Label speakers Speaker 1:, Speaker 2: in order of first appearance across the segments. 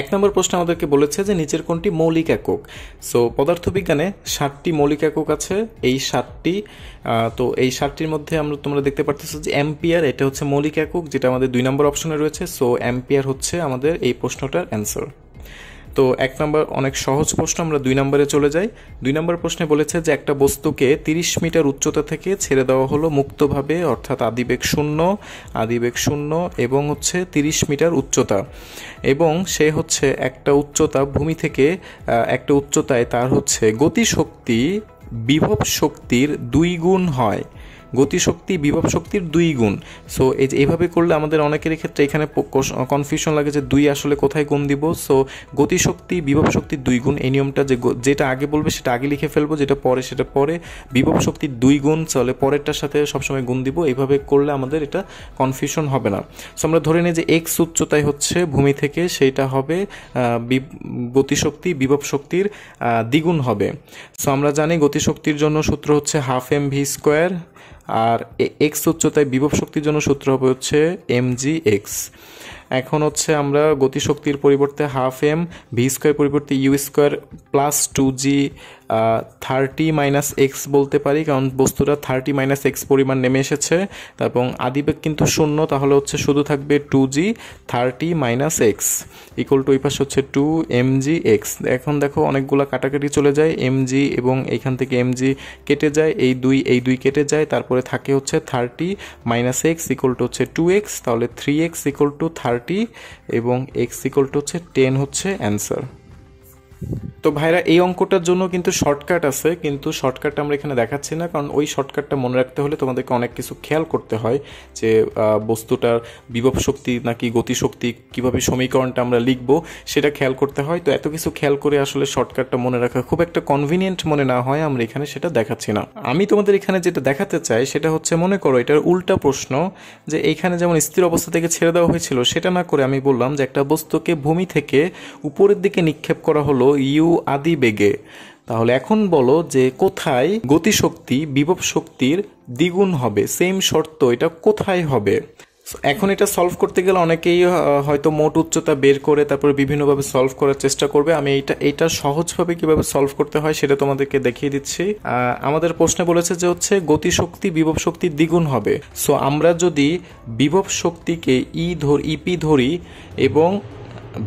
Speaker 1: এক নম্বর প্রশ্ন আমাদেরকে বলেছে যে নিচের কোনটি মৌলিক একক সো পদার্থবিজ্ঞানে ষাটটি মৌলিক একক আছে এই ষাটটি তো এই ষাটটির মধ্যে আমরা তোমরা দেখতে পারতেছো যে অ্যাম্পিয়ার এটা হচ্ছে মৌলিক একক যেটা আমাদের দুই নম্বর অপশনে রয়েছে সো অ্যাম্পিয়ার হচ্ছে আমাদের এই প্রশ্নটার অ্যান্সার তো এক নম্বর অনেক সহজ প্রশ্ন আমরা দুই নম্বরে চলে যাই দুই নম্বর প্রশ্নে বলেছে যে একটা বস্তুকে তিরিশ মিটার উচ্চতা থেকে ছেড়ে দেওয়া হলো মুক্তভাবে অর্থাৎ আদিবেগ শূন্য আদিবেগ শূন্য এবং হচ্ছে তিরিশ মিটার উচ্চতা এবং সে হচ্ছে একটা উচ্চতা ভূমি থেকে একটা উচ্চতায় তার হচ্ছে গতিশক্তি বিভব শক্তির দুই গুণ হয় গতিশক্তি বিভব শক্তির দুই গুণ সো এই যে এভাবে করলে আমাদের অনেকের ক্ষেত্রে এখানে কনফিউশন লাগে যে দুই আসলে কোথায় গুণ দিব সো গতিশক্তি বিভব শক্তির দুই গুণ এই নিয়মটা যে যেটা আগে বলবে সেটা আগে লিখে ফেলবো যেটা পরে সেটা পরে বিভব শক্তির দুই গুণ চলে পরেরটার সাথে সবসময় গুণ দিব এইভাবে করলে আমাদের এটা কনফিউশন হবে না সো আমরা ধরে নিই যে এক্স উচ্চতায় হচ্ছে ভূমি থেকে সেইটা হবে গতিশক্তি বিভব শক্তির দ্বিগুণ হবে সো আমরা জানি গতিশক্তির জন্য সূত্র হচ্ছে হাফ এম ভি স্কোয়ার আর এক্স উচ্চতায় বিভব শক্তির জন্য সূত্র হবে হচ্ছে এম জি এক্স এখন হচ্ছে আমরা গতিশক্তির পরিবর্তে হাফ এম ভি স্কোয়ার পরিবর্তে U square plus two G thirty minus X বলতে পারি কারণ বস্তুটা থার্টি মাইনাস এক্স পরিমাণ নেমে এসেছে এবং আদিবেগ কিন্তু শূন্য তাহলে হচ্ছে শুধু থাকবে two G thirty minus X equal to ওই পাশে হচ্ছে টু এম জি এক্স এখন দেখো অনেকগুলো কাটাকাটি চলে যায় এম জি এবং এইখান থেকে এম জি কেটে যায় এই দুই এই দুই কেটে যায় তারপরে থাকে হচ্ছে thirty minus X equal to হচ্ছে টু এক্স তাহলে three X equal to thirty এবং এক্স ইকুয়াল টু হচ্ছে টেন হচ্ছে অ্যান্সার তো ভাইরা এই অঙ্কটার জন্য কিন্তু শর্টকাট আছে কিন্তু শর্টকাটটা আমরা এখানে দেখাচ্ছি না কারণ ওই শর্টকাটটা মনে রাখতে হলে তোমাদেরকে অনেক কিছু খেয়াল করতে হয় যে বস্তুটার বিভব শক্তি নাকি গতিশক্তি কীভাবে সমীকরণটা আমরা লিখব সেটা খেয়াল করতে হয় তো এত কিছু খেয়াল করে আসলে শর্টকাটটা মনে রাখা খুব একটা কনভিনিয়েন্ট মনে না হয় আমরা এখানে সেটা দেখাচ্ছি না আমি তোমাদের এখানে যেটা দেখাতে চাই সেটা হচ্ছে মনে করো এটার উল্টা প্রশ্ন যে এখানে যেমন স্থির অবস্থা থেকে ছেড়ে দেওয়া হয়েছিল সেটা না করে আমি বললাম যে একটা বস্তুকে ভূমি থেকে উপরের দিকে নিক্ষেপ করা হলো ইউ আদি বেগে তাহলে এখন বলো যে কোথায় গতিশক্তি বিভব শক্তির দ্বিগুণ হবে সেম শর্ত এটা কোথায় হবে এখন এটা সলভ করতে গেলে অনেকেই হয়তো মোট উচ্চতা বের করে তারপরে বিভিন্নভাবে সলভ করার চেষ্টা করবে আমি এটা এটা সহজভাবে কিভাবে সলভ করতে হয় সেটা তোমাদেরকে দেখিয়ে দিচ্ছি আমাদের প্রশ্নে বলেছে যে হচ্ছে গতিশক্তি বিভব শক্তি দ্বিগুণ হবে সো আমরা যদি বিভব শক্তিকে ই e ধর ইপি e ধরি এবং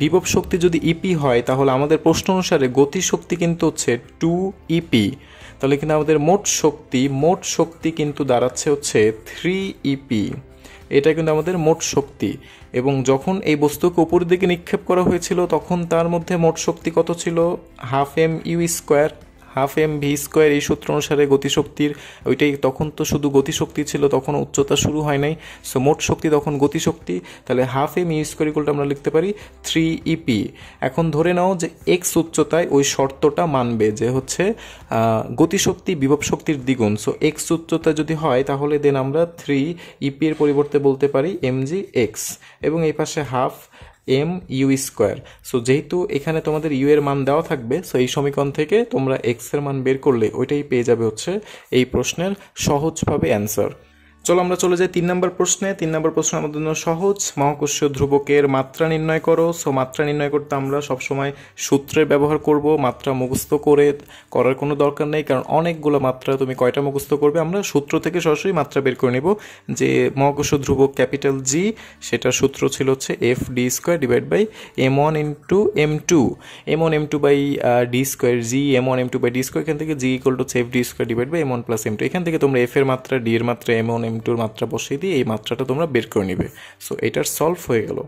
Speaker 1: বিভব শক্তি যদি ইপি e হয় তাহলে আমাদের প্রশ্ন অনুসারে গতি শক্তি কিন্তু হচ্ছে টু ইপি e তাহলে কিন্তু আমাদের মোট শক্তি মোট শক্তি কিন্তু দাঁড়াচ্ছে হচ্ছে থ্রি ইপি e এটা কিন্তু আমাদের মোট শক্তি এবং যখন এই বস্তুকে উপরের দিকে নিক্ষেপ করা হয়েছিল তখন তার মধ্যে মোট শক্তি কত ছিল half M U square half M V square এই সূত্র অনুসারে গতিশক্তির ওইটাই তখন তো শুধু গতিশক্তি ছিল তখন উচ্চতা শুরু হয় নাই সো মোট শক্তি তখন গতিশক্তি তাহলে হাফ এম ই স্কোয়ার ইকুয়ালটা আমরা লিখতে পারি থ্রি ইপি e এখন ধরে নাও যে এক্স উচ্চতায় ওই শর্তটা মানবে যে হচ্ছে গতিশক্তি বিভব শক্তির দ্বিগুণ সো এক্স উচ্চতা যদি হয় তাহলে দেন আমরা থ্রি ইপি e এর পরিবর্তে বলতে পারি এম জি এক্স এবং এই পাশে half M U square so যেহেতু এখানে তোমাদের ইউ এর মান দেওয়া থাকবে সো এই সমীকরণ থেকে তোমরা এক্স এর মান বের করলে ওইটাই পেয়ে যাবে হচ্ছে এই প্রশ্নের সহজভাবে অ্যান্সার চলো আমরা চলে যাই তিন নম্বর প্রশ্নে তিন নম্বর প্রশ্ন আমাদের জন্য সহজ মহাকর্ষ ধ্রুবকের মাত্রা নির্ণয় করো সো মাত্রা নির্ণয় করতে আমরা সবসময় সূত্রের ব্যবহার করব মাত্রা মুখস্থ করে করার কোনো দরকার নেই কারণ অনেকগুলো মাত্রা তুমি কয়টা মুখস্থ করবে আমরা সূত্র থেকে সরাসরি মাত্রা বের করে নেব যে মহাকর্ষ ধ্রুবক ক্যাপিটাল জি সেটার সূত্র ছিল হচ্ছে F D square divide by M one into M two M one M two by D square G M one M two by D square এখান থেকে জি ইকুয়াল টু হচ্ছে F D square divide by M one plus M two এখান থেকে তোমরা F এর মাত্রা D এর মাত্রা এম ওয়ান এম টুর মাত্রা বসিয়ে দিয়ে এই মাত্রাটা তোমরা বের করে নিবে সো এটার সলভ হয়ে গেল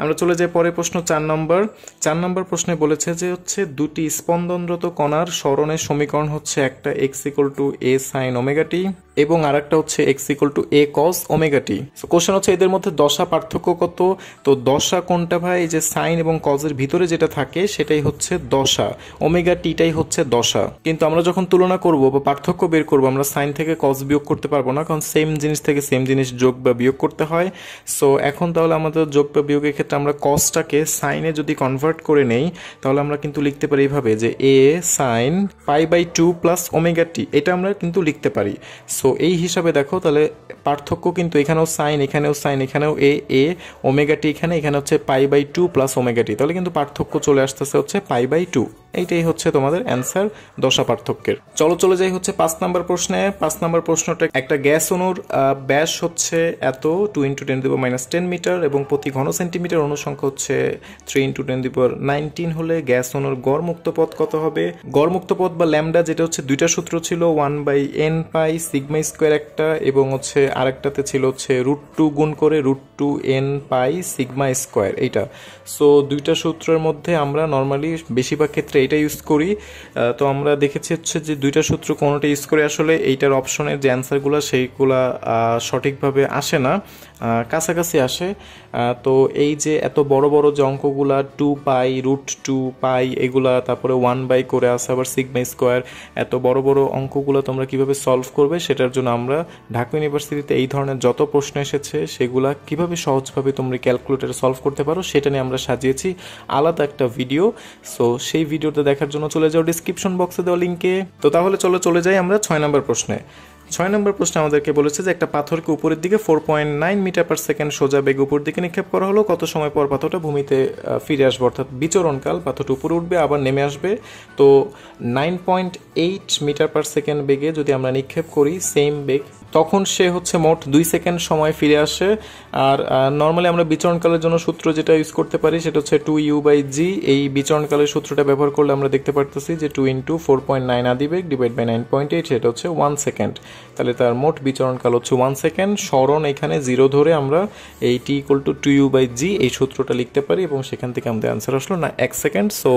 Speaker 1: আমরা চলে যাই পরে প্রশ্ন চার নম্বর চার নম্বর প্রশ্নে বলেছে যে হচ্ছে দুটি স্পন্দনরত কণার স্মরণের সমীকরণ হচ্ছে একটা X equal to A sine omega t এবং আরেকটা হচ্ছে X equal to A cos omega so question হচ্ছে এদের মধ্যে দশা পার্থক্য কত তো দশা কোনটা ভাই যে সাইন এবং কজের ভিতরে যেটা থাকে সেটাই হচ্ছে দশা ওমেগা টিটাই হচ্ছে দশা কিন্তু আমরা যখন তুলনা করব বা পার্থক্য বের করব আমরা সাইন থেকে কজ বিয়োগ করতে পারবো না কারণ সেম জিনিস থেকে সেম জিনিস যোগ বা বিয়োগ করতে হয় সো এখন তাহলে আমাদের যোগ বা বিয়োগের ক্ষেত্রে আমরা কজটাকে সাইনে যদি কনভার্ট করে নেই তাহলে আমরা কিন্তু লিখতে পারি এইভাবে যে a sine pi by two plus omega t এটা আমরা কিন্তু লিখতে পারি সো সো এই হিসাবে দেখো তাহলে পার্থক্য কিন্তু এখানেও সাইন এখানেও সাইন এখানেও এ এ ওমেগাটি এখানে এখানে হচ্ছে pi by two plus omega t তাহলে কিন্তু পার্থক্য চলে আসতেছে হচ্ছে পাই বাই টু এইটাই হচ্ছে তোমাদের অ্যান্সার দশা পার্থক্যের চলো চলে যাই হচ্ছে পাঁচ নাম্বার প্রশ্নে পাঁচ নাম্বার প্রশ্নটা একটা গ্যাস অনুর ব্যাস হচ্ছে এত টু ইন্টু টেন দিব মাইনাস টেন মিটার এবং প্রতি ঘন সেন্টিমিটার অনুসংখ্যা হচ্ছে থ্রি ইন্টু টেন দিব নাইনটিন হলে গ্যাস অনুর গড় মুক্ত পথ কত হবে গড় মুক্ত পথ বা ল্যামডা যেটা হচ্ছে দুইটা সূত্র ছিল one by n pi sigma square একটা এবং হচ্ছে আরেকটাতে ছিল হচ্ছে রুট টু গুণ করে root two n pi sigma square এইটা সো দুইটা সূত্রের মধ্যে আমরা নর্মালি বেশিরভাগ ক্ষেত্রে এটা ইউজ করি তো আমরা দেখেছি হচ্ছে যে দুইটা সূত্র কোনোটা ইউজ করে আসলে এইটার অপশনের যে অ্যান্সারগুলো সেইগুলা সঠিকভাবে আসে না কাছাকাছি আসে তো এই যে এত বড় বড় যে অঙ্কগুলা two pi root two pi এগুলা তারপরে ওয়ান বাই করে আসে আবার সিগমা স্কোয়ার এত বড় বড় অঙ্কগুলো তোমরা কিভাবে সলভ করবে সেটার জন্য আমরা ঢাকা ইউনিভার্সিটিতে এই ধরনের যত প্রশ্ন এসেছে সেগুলা কিভাবে সহজভাবে তোমরা ক্যালকুলেটার সলভ করতে পারো সেটা নিয়ে আমরা সাজিয়েছি আলাদা একটা ভিডিও সো সেই ভিডিওটা দেখার জন্য চলে যাও ডিসক্রিপশন বক্সে দেওয়া লিঙ্কে তো তাহলে চলো চলে যাই আমরা ছয় নম্বর প্রশ্নে ছয় নম্বর প্রশ্নে আমাদেরকে বলেছে যে একটা পাথরকে উপরের দিকে four point nine metre per second সোজা বেগ উপর দিকে নিক্ষেপ করা হলো কত সময় পর পাথরটা ভূমিতে ফিরে আসবে অর্থাৎ বিচরণকাল পাথরটা উপরে উঠবে আবার নেমে আসবে তো nine point eight metre per second বেগে যদি আমরা নিক্ষেপ করি সেম বেগ তখন সে হচ্ছে মোট দুই সেকেন্ড সময় ফিরে আসে আর নর্মালি আমরা বিচরণকালের জন্য সূত্র যেটা ইউজ করতে পারি সেটা হচ্ছে টু ইউ বাই জি এই বিচরণকালের সূত্রটা ব্যবহার করলে আমরা দেখতে পারতেছি যে two into four point nine আদিবেগ divide by nine point eight সেটা হচ্ছে ওয়ান সেকেন্ড তাহলে তার মোট বিচরণকাল হচ্ছে ওয়ান সেকেন্ড স্মরণ এখানে জিরো ধরে আমরা এই t equal to two u by g এই সূত্রটা লিখতে পারি এবং সেখান থেকে আমাদের অ্যান্সার আসলো না এক সেকেন্ড সো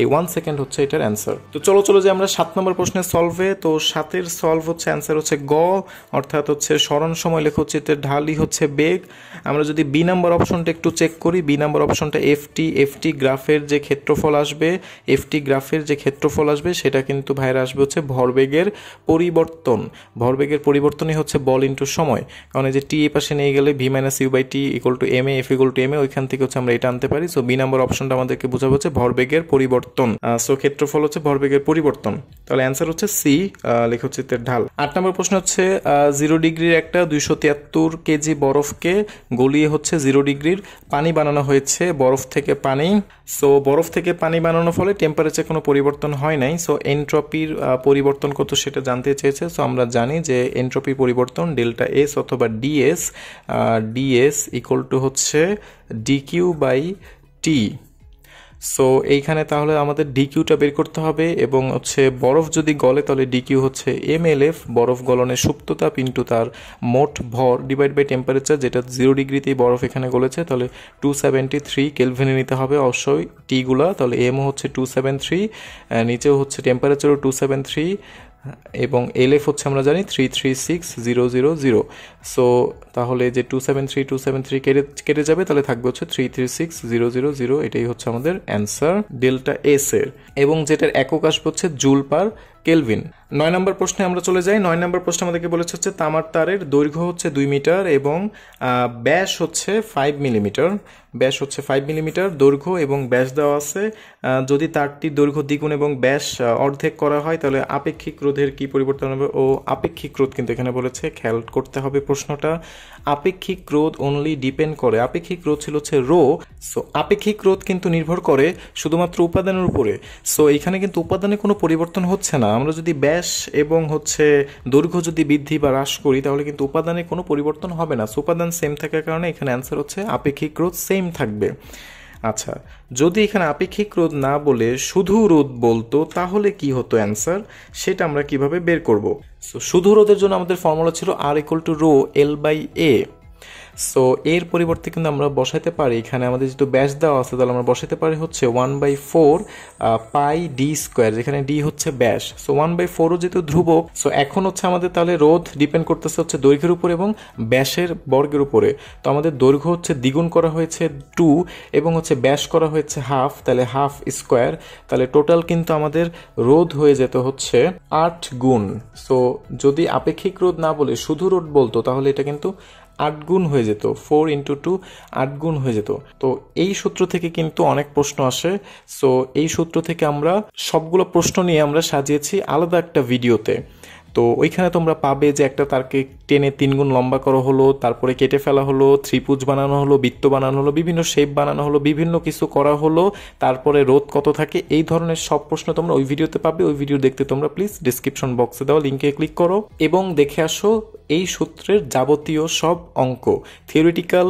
Speaker 1: এই ওয়ান সেকেন্ড হচ্ছে এটার অ্যান্সার তো চলো চলো যে আমরা সাত নম্বর প্রশ্নে সলভে তো সাতের সলভ হচ্ছে অ্যান্সার হচ্ছে গ অর্থাৎ হচ্ছে স্মরণ সময় লেখচিত্রের ঢালই হচ্ছে বেগ আমরা যদি বি নাম্বার অপশনটা একটু চেক করি বি নাম্বার অপশনটা এফটি এফটি গ্রাফের যে ক্ষেত্রফল আসবে এফটি গ্রাফের যে ক্ষেত্রফল আসবে সেটা কিন্তু ভাইরা আসবে হচ্ছে ভরবেগের পরিবর্তন ভরবেগের পরিবর্তনই হচ্ছে বল ইন্টু সময় কারণ এই যে টি এ পাশে নিয়ে গেলে v minus u by t equal to m a F equal to m a ওইখান থেকে হচ্ছে আমরা এটা আনতে পারি সো বি নাম্বার অপশনটা আমাদেরকে বোঝাবে হচ্ছে ভরবেগের পরিবর্তন সো ক্ষেত্রফল হচ্ছে ভরবেগের পরিবর্তন তাহলে অ্যান্সার হচ্ছে সি লেখচিত্রের ঢাল আট নম্বর প্রশ্ন হচ্ছে জিরো ডিগ্রির একটা দুইশো তিয়াত্তর কেজি বরফকে গলিয়ে হচ্ছে জিরো ডিগ্রির পানি বানানো হয়েছে বরফ থেকে পানি সো বরফ থেকে পানি বানানোর ফলে টেম্পারেচার কোনো পরিবর্তন হয় নাই সো এনট্রপির পরিবর্তন কত সেটা জানতে চেয়েছে সো আমরা জানি যে এনট্রপি পরিবর্তন ডেল্টা এস অথবা ডিএস ডিএস ইকুয়াল টু হচ্ছে ডিকিউ বাই টি সো এইখানে তাহলে আমাদের ডিকিউটা বের করতে হবে এবং হচ্ছে বরফ যদি গলে তাহলে ডিকিউ হচ্ছে এম এল এফ বরফ গলনের সুপ্ততাপ ইন্টু তার মোট ভর ডিভাইড বাই টেম্পারেচার যেটা জিরো ডিগ্রিতেই বরফ এখানে গলেছে তাহলে টু সেভেন্টি থ্রি কেলভেনে নিতে হবে অবশ্যই টিগুলা তাহলে এম হচ্ছে টু সেভেন থ্রি নিচেও হচ্ছে টেম্পারেচারও টু সেভেন থ্রি এবং এলএফ হচ্ছে আমরা জানি three three six zero zero zero so তাহলে যে two seven three two seven three কেটে কেটে যাবে তাহলে থাকবে হচ্ছে three three six zero zero zero এটাই হচ্ছে আমাদের অ্যান্সার ডেল্টা এস এর এবং যেটার একক আসবে হচ্ছে জুল পার কেলভিন নয় নম্বর প্রশ্নে আমরা চলে যাই নয় নম্বর প্রশ্ন আমাদেরকে বলেছে হচ্ছে তামার তারের দৈর্ঘ্য হচ্ছে দুই মিটার এবং ব্যাস হচ্ছে ফাইভ মিলিমিটার ব্যাস হচ্ছে ফাইভ মিলিমিটার দৈর্ঘ্য এবং ব্যাস দেওয়া আছে যদি তারটি দৈর্ঘ্য দ্বিগুণ এবং ব্যাস অর্ধেক করা হয় তাহলে আপেক্ষিক রোধের কি পরিবর্তন হবে ও আপেক্ষিক রোধ কিন্তু এখানে বলেছে খেয়াল করতে হবে প্রশ্নটা আপেক্ষিক রোধ অনলি ডিপেন্ড করে আপেক্ষিক রোধ ছিল হচ্ছে রো সো আপেক্ষিক রোধ কিন্তু নির্ভর করে শুধুমাত্র উপাদানের উপরে সো এখানে কিন্তু উপাদানে কোনো পরিবর্তন হচ্ছে না আমরা যদি ব্যাস প্রকাশ এবং হচ্ছে দৈর্ঘ্য যদি বৃদ্ধি বা হ্রাস করি তাহলে কিন্তু উপাদানে কোনো পরিবর্তন হবে না উপাদান সেম থাকার কারণে এখানে অ্যান্সার হচ্ছে আপেক্ষিক রোধ সেম থাকবে আচ্ছা যদি এখানে আপেক্ষিক রোধ না বলে শুধু রোধ বলতো তাহলে কি হতো অ্যান্সার সেটা আমরা কিভাবে বের করব সো শুধু রোধের জন্য আমাদের ফর্মুলা ছিল R equal to rho L by A so এর পরিবর্তে কিন্তু আমরা বসাতে পারি এখানে আমাদের যেহেতু ব্যাস দেওয়া আছে তাহলে আমরা বসাতে পারি হচ্ছে one by four pi d square যেখানে ডি হচ্ছে ব্যাস সো ওয়ান বাই ফোরও যেহেতু ধ্রুবক সো এখন হচ্ছে আমাদের তাহলে রোধ ডিপেন্ড করতেছে হচ্ছে দৈর্ঘ্যের উপর এবং ব্যাসের বর্গের উপরে তো আমাদের দৈর্ঘ্য হচ্ছে দ্বিগুণ করা হয়েছে টু এবং হচ্ছে ব্যাস করা হয়েছে হাফ তাহলে হাফ স্কোয়ার তাহলে টোটাল কিন্তু আমাদের রোধ হয়ে যেত হচ্ছে আট গুণ সো যদি আপেক্ষিক রোধ না বলে শুধু রোধ বলতো তাহলে এটা কিন্তু আট গুণ হয়ে যেত ফোর ইন্টু টু আট গুণ হয়ে যেত তো এই সূত্র থেকে কিন্তু অনেক প্রশ্ন আসে সো এই সূত্র থেকে আমরা সবগুলো প্রশ্ন নিয়ে আমরা সাজিয়েছি আলাদা একটা ভিডিওতে তো ওইখানে তোমরা পাবে যে একটা তারকে টেনে তিনগুণ লম্বা করা হলো তারপরে কেটে ফেলা হলো ত্রিপুজ বানানো হলো বৃত্ত বানানো হলো বিভিন্ন শেপ বানানো হলো বিভিন্ন কিছু করা হলো তারপরে রোদ কত থাকে এই ধরনের সব প্রশ্ন তোমরা ওই ভিডিওতে পাবে ওই ভিডিও দেখতে তোমরা প্লিজ ডিসক্রিপশন বক্সে দেওয়া লিঙ্কে ক্লিক করো এবং দেখে আসো এই সূত্রের যাবতীয় সব অঙ্ক থিওরিটিক্যাল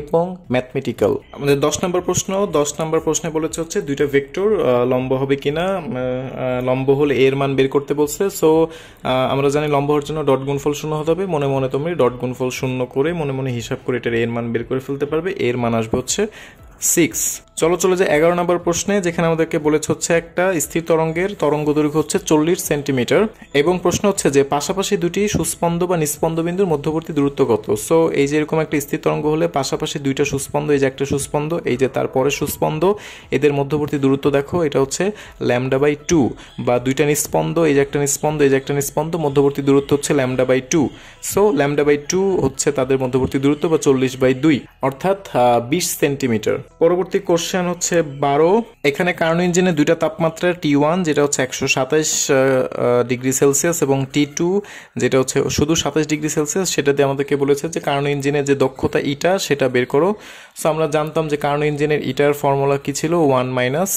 Speaker 1: এবং ম্যাথমেটিক্যাল আমাদের দশ নম্বর প্রশ্ন দশ নম্বর প্রশ্নে বলেছে হচ্ছে দুইটা ভেক্টর লম্ব হবে কিনা লম্ব হলে এর মান বের করতে বলছে সো আমরা জানি লম্ব হওয়ার জন্য ডট গুণফল শূন্য হতে হবে মনে মনে তুমি ডট গুণফল শূন্য করে মনে মনে হিসাব করে এটার এর মান বের করে ফেলতে পারবে এর মান আসবে হচ্ছে সিক্স চলো চলে যে এগারো নম্বর প্রশ্নে যেখানে আমাদেরকে বলেছে হচ্ছে একটা স্থির তরঙ্গের তরঙ্গ দৈর্ঘ্য হচ্ছে চল্লিশ সেন্টিমিটার এবং প্রশ্ন হচ্ছে যে পাশাপাশি দুটি সুস্পন্দ বা নিস্পন্দ বিন্দুর মধ্যবর্তী দূরত্ব কত সো এই যে এরকম একটা স্থির তরঙ্গ হলে পাশাপাশি দুইটা সুস্পন্দ এই যে একটা সুস্পন্দ এই যে তারপরে সুস্পন্দ এদের মধ্যবর্তী দূরত্ব দেখো এটা হচ্ছে ল্যামডা বাই টু বা দুইটা নিস্পন্দ এই যে একটা নিস্পন্দ এই যে একটা নিস্পন্দ মধ্যবর্তী দূরত্ব হচ্ছে lambda by two so lambda by two হচ্ছে তাদের মধ্যবর্তী দূরত্ব বা চল্লিশ বাই দুই অর্থাৎ বিশ সেন্টিমিটার পরবর্তী কোর্স অপশান হচ্ছে বারো এখানে কারণ ইঞ্জিনে দুইটা তাপমাত্রা টি ওয়ান যেটা হচ্ছে একশো সাতাশ ডিগ্রি সেলসিয়াস এবং টি টু যেটা হচ্ছে শুধু সাতাশ ডিগ্রি সেলসিয়াস সেটা দিয়ে আমাদেরকে বলেছে যে কারণ ইঞ্জিনের যে দক্ষতা ইটা সেটা বের করো সো আমরা জানতাম যে কার্নো ইঞ্জিনের ইটার ফর্মুলা কি ছিল one minus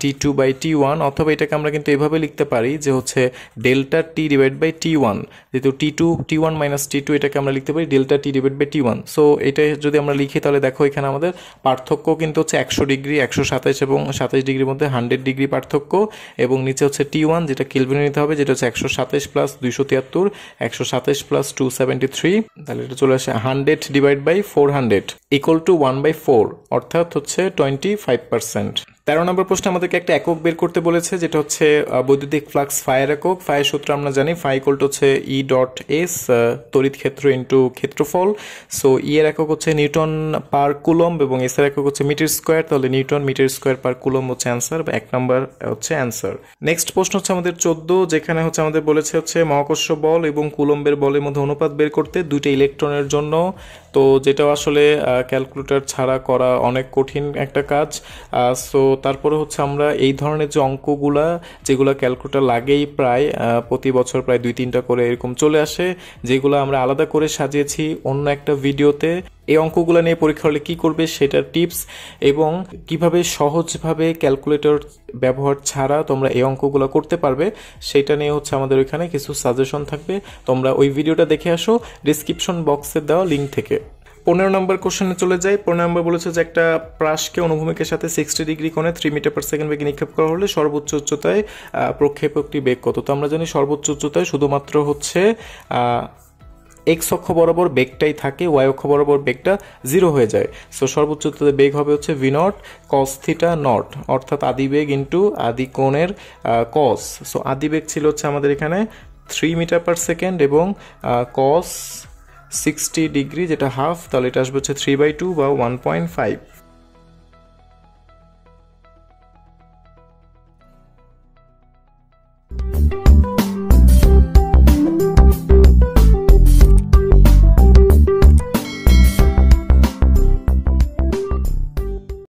Speaker 1: T two by T one অথবা এটাকে আমরা কিন্তু এভাবে লিখতে পারি যে হচ্ছে delta T divide by T one যেহেতু T two T one minus T two এটাকে আমরা লিখতে পারি delta T divide by T one so এটা যদি আমরা লিখি তাহলে দেখো এখানে আমাদের পার্থক্য কিন্তু হচ্ছে একশো ডিগ্রি একশো সাতাশ এবং সাতাইশ ডিগ্রির মধ্যে হান্ড্রেড ডিগ্রি পার্থক্য এবং নিচে হচ্ছে টি ওয়ান যেটা কেলভিনে নিতে হবে যেটা হচ্ছে একশো সাতাশ প্লাস দুইশো তিয়াত্তর একশো সাতাশ প্লাস টু সেভেন্টি থ্রি তাহলে এটা চলে আসে hundred divide by four hundred equal to one by four অর্থাৎ হচ্ছে টোয়েন্টি ফাইভ পার্সেন্ট তেরো নম্বর প্রশ্ন আমাদেরকে একটা একক বের করতে বলেছে যেটা হচ্ছে বৈদ্যুতিক ফ্লাক্স ফায়ার একক ফায়ার সূত্র আমরা জানি ফাই কোল্ট হচ্ছে ই ডট এস তড়িৎ ক্ষেত্র ইন্টু ক্ষেত্রফল সো ই e এর একক হচ্ছে নিউটন পার কুলম এবং এস এর একক হচ্ছে মিটার স্কোয়ার তাহলে newton metre square per coulomb হচ্ছে অ্যান্সার বা এক নম্বর হচ্ছে অ্যান্সার নেক্সট প্রশ্ন হচ্ছে আমাদের চোদ্দ যেখানে হচ্ছে আমাদের বলেছে হচ্ছে মহাকর্ষ বল এবং কুলম্বের বলের মধ্যে অনুপাত বের করতে দুইটা ইলেকট্রনের জন্য তো যেটা আসলে ক্যালকুলেটর ছাড়া করা অনেক কঠিন একটা কাজ সো তারপরে হচ্ছে আমরা এই ধরনের যে অঙ্কগুলা যেগুলো ক্যালকুলেটর লাগেই প্রায় প্রতি বছর প্রায় দুই তিনটা করে এরকম চলে আসে যেগুলো আমরা আলাদা করে সাজিয়েছি অন্য একটা ভিডিওতে এই অঙ্কগুলো নিয়ে পরীক্ষা হলে কী করবে সেটার টিপস এবং কিভাবে সহজভাবে ক্যালকুলেটর ব্যবহার ছাড়া তোমরা এই অঙ্কগুলো করতে পারবে সেটা নিয়ে হচ্ছে আমাদের ওইখানে কিছু সাজেশন থাকবে তোমরা ওই ভিডিওটা দেখে আসো ডিসক্রিপশন বক্সে দেওয়া লিঙ্ক থেকে পনেরো নম্বর কোশ্চেনে চলে যাই পনেরো নম্বর বলেছে যে একটা প্রাসকে অনুভূমিকের সাথে সিক্সটি ডিগ্রি কোণে থ্রি মিটার পার সেকেন্ড বেগে নিক্ষেপ করা হলে সর্বোচ্চ উচ্চতায় প্রক্ষেপকটি বেগ কত তো আমরা জানি সর্বোচ্চ উচ্চতায় শুধুমাত্র হচ্ছে এক্স অক্ষ বরাবর বেগটাই থাকে ওয়াই অক্ষ বরাবর বেগটা জিরো হয়ে যায় সো সর্বোচ্চ তাদের বেগ হবে হচ্ছে v naught cos theta naught অর্থাৎ আদি বেগ ইন্টু আদি কোণের কস সো আদি বেগ ছিল হচ্ছে আমাদের এখানে থ্রি মিটার পার সেকেন্ড এবং কস সিক্সটি ডিগ্রি যেটা হাফ তাহলে এটা আসবে হচ্ছে থ্রি বাই টু বা ওয়ান পয়েন্ট ফাইভ